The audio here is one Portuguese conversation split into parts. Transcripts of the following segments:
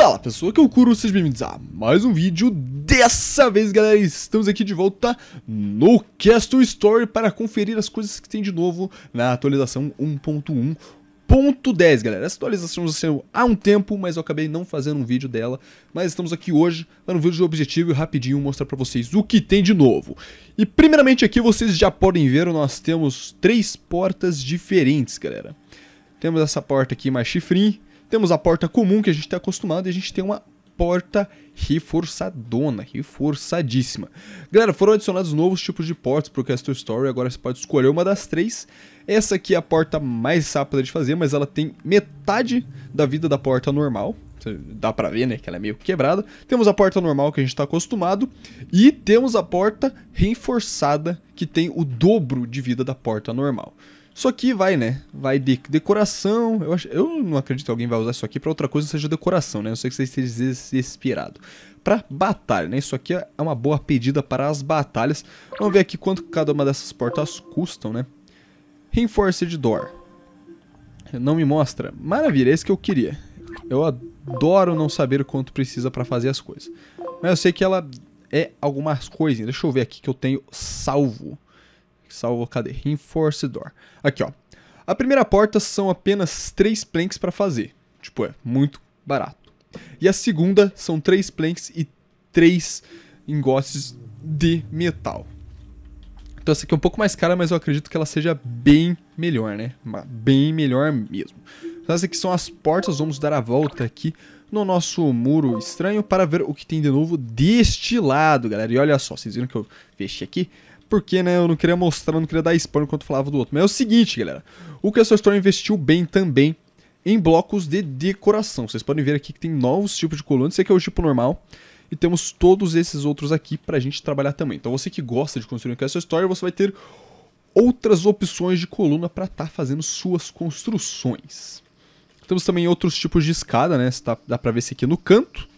Fala pessoal! que o curo, sejam bem-vindos a mais um vídeo. Dessa vez, galera, estamos aqui de volta no Castle Story para conferir as coisas que tem de novo na atualização 1.1.10, galera. Essa atualização já saiu há um tempo, mas eu acabei não fazendo um vídeo dela. Mas estamos aqui hoje para um vídeo de objetivo e rapidinho mostrar para vocês o que tem de novo. E primeiramente aqui vocês já podem ver, nós temos três portas diferentes, galera. Temos essa porta aqui mais chifrinho, temos a porta comum que a gente está acostumado e a gente tem uma porta reforçadona, reforçadíssima. Galera, foram adicionados novos tipos de portas para o Castle Story, agora você pode escolher uma das três. Essa aqui é a porta mais rápida de fazer, mas ela tem metade da vida da porta normal. Dá pra ver, né, que ela é meio quebrada. Temos a porta normal que a gente tá acostumado. E temos a porta reforçada, que tem o dobro de vida da porta normal. Só que vai, né? Vai de decoração. Eu, acho, eu não acredito que alguém vai usar isso aqui para outra coisa seja decoração, né? Eu sei que você esteja desesperado Para batalha, né? Isso aqui é uma boa pedida para as batalhas. Vamos ver aqui quanto cada uma dessas portas custam, né? Reinforced Door. Não me mostra. Maravilha, é isso que eu queria. Eu adoro não saber quanto precisa para fazer as coisas. Mas eu sei que ela é algumas coisas. Deixa eu ver aqui que eu tenho salvo. Salvo, cadê? Reinforcedor. Aqui, ó. A primeira porta são apenas três planks para fazer. Tipo, é muito barato. E a segunda são três planks e três engosses de metal. Então essa aqui é um pouco mais cara, mas eu acredito que ela seja bem melhor, né? Bem melhor mesmo. Então essas aqui são as portas, vamos dar a volta aqui no nosso muro estranho para ver o que tem de novo deste lado, galera. E olha só, vocês viram que eu fechei aqui? porque né, eu não queria mostrar, não queria dar spam enquanto falava do outro. Mas é o seguinte, galera, o Castle Store investiu bem também em blocos de decoração. Vocês podem ver aqui que tem novos tipos de colunas, esse aqui é o tipo normal. E temos todos esses outros aqui pra gente trabalhar também. Então você que gosta de construir um Castle Store, você vai ter outras opções de coluna para estar tá fazendo suas construções. Temos também outros tipos de escada, né? Tá, dá para ver esse aqui no canto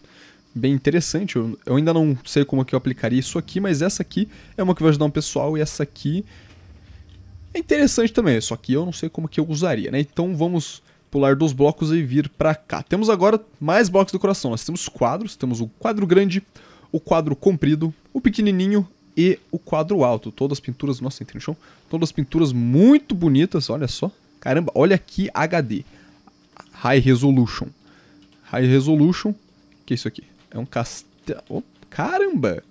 bem interessante. Eu, eu ainda não sei como que eu aplicaria isso aqui, mas essa aqui é uma que vai ajudar um pessoal e essa aqui é interessante também, só que eu não sei como que eu usaria, né? Então vamos pular dos blocos e vir para cá. Temos agora mais blocos do coração Nós temos quadros, temos o quadro grande, o quadro comprido, o pequenininho e o quadro alto. Todas as pinturas, nossa, entrei no chão. Todas as pinturas muito bonitas, olha só. Caramba, olha aqui HD. High Resolution. High Resolution. Que é isso aqui? É um castelo... Oh, caramba!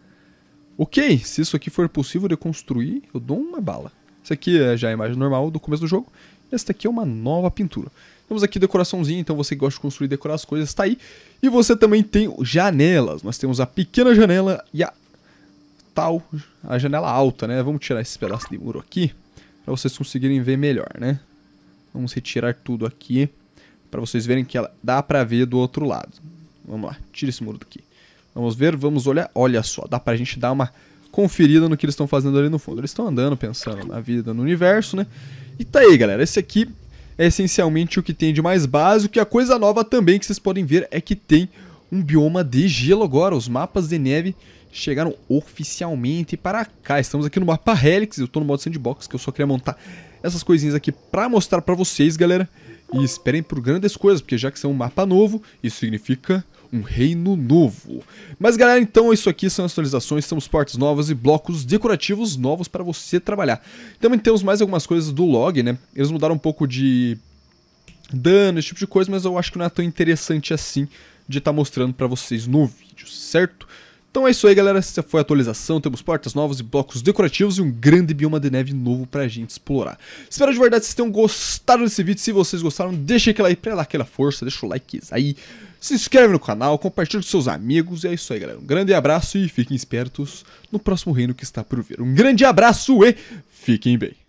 Ok, se isso aqui for possível de construir, eu dou uma bala. Isso aqui é já a imagem normal do começo do jogo. Esta aqui é uma nova pintura. Temos aqui decoraçãozinho, então você que gosta de construir e decorar as coisas, está aí. E você também tem janelas. Nós temos a pequena janela e a tal, a janela alta, né? Vamos tirar esse pedaço de muro aqui, para vocês conseguirem ver melhor, né? Vamos retirar tudo aqui, para vocês verem que ela dá para ver do outro lado. Vamos lá, tira esse muro daqui. Vamos ver, vamos olhar. Olha só, dá pra gente dar uma conferida no que eles estão fazendo ali no fundo. Eles estão andando, pensando na vida, no universo, né? E tá aí, galera. Esse aqui é essencialmente o que tem de mais básico. E a coisa nova também que vocês podem ver é que tem um bioma de gelo agora. Os mapas de neve chegaram oficialmente para cá. Estamos aqui no mapa Helix, eu estou no modo sandbox, que eu só queria montar essas coisinhas aqui para mostrar para vocês, galera. E esperem por grandes coisas, porque já que são é um mapa novo, isso significa um reino novo. Mas galera, então é isso aqui são as atualizações, temos partes novas e blocos decorativos novos para você trabalhar. Também então, então, temos mais algumas coisas do log, né? Eles mudaram um pouco de dano, esse tipo de coisa, mas eu acho que não é tão interessante assim de estar tá mostrando para vocês no vídeo, certo? Então é isso aí, galera. Essa foi a atualização. Temos portas novas e blocos decorativos e um grande bioma de neve novo pra gente explorar. Espero de verdade que vocês tenham gostado desse vídeo. Se vocês gostaram, deixa aquela aí pra dar aquela força, deixa o like aí. Se inscreve no canal, compartilha com seus amigos. E é isso aí, galera. Um grande abraço e fiquem espertos no próximo reino que está por vir. Um grande abraço e fiquem bem.